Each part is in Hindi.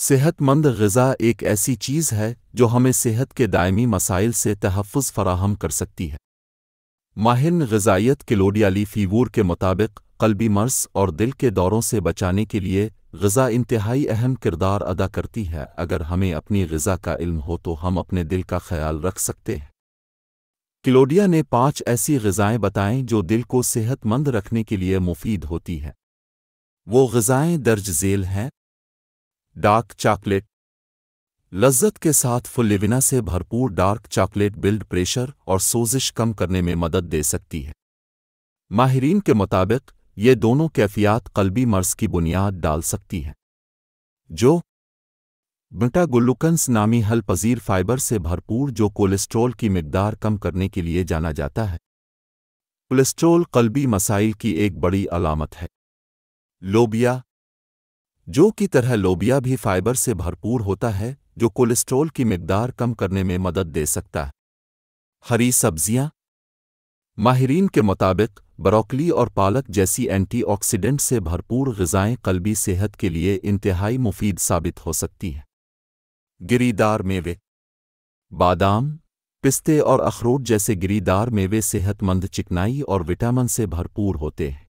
सेहतमंद गज़ा एक ऐसी चीज़ है जो हमें सेहत के दायमी मसाइल से तहफ़ फ़राहम कर सकती है माहिन गज़ाइत किलोडियाली फ़ीवर के मुताबिक कल्बी मर्स और दिल के दौरों से बचाने के लिए गज़ा इंतहाई अहम किरदार अदा करती है अगर हमें अपनी गज़ा का इल्म हो तो हम अपने दिल का ख्याल रख सकते हैं किलोडिया ने पाँच ऐसी गज़ाएँ बताएं जो दिल को सेहतमंद रखने के लिए मुफीद होती हैं वो गज़ाएँ दर्ज झेल हैं डार्क चॉकलेट लज्जत के साथ फुलिविना से भरपूर डार्क चॉकलेट बिल्ड प्रेशर और सोजिश कम करने में मदद दे सकती है माहरीन के मुताबिक ये दोनों कैफियात कल्बी मर्ज की बुनियाद डाल सकती हैं जो बटा नामी हल पजीर फाइबर से भरपूर जो कोलेस्ट्रॉल की मकदार कम करने के लिए जाना जाता है कोलेस्ट्रॉल कल्बी मसाइल की एक बड़ी अलामत है लोबिया जो की तरह लोबिया भी फाइबर से भरपूर होता है जो कोलेस्ट्रोल की मकदार कम करने में मदद दे सकता है हरी सब्जियां माहरीन के मुताबिक ब्रोकली और पालक जैसी एंटीऑक्सीडेंट से भरपूर गजाएं कल्बी सेहत के लिए इंतहाई मुफीद साबित हो सकती हैं गिरीदार मेवे बादाम पिस्ते और अखरोट जैसे गिरीदार मेवे सेहतमंद चिकनाई और विटामिन से भरपूर होते हैं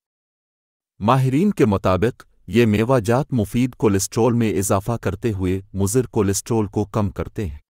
माहरीन के मुताबिक ये मेवाजात मुफीद कोलेस्ट्रॉल में इजाफा करते हुए मुज़र कोलेस्ट्रॉल को कम करते हैं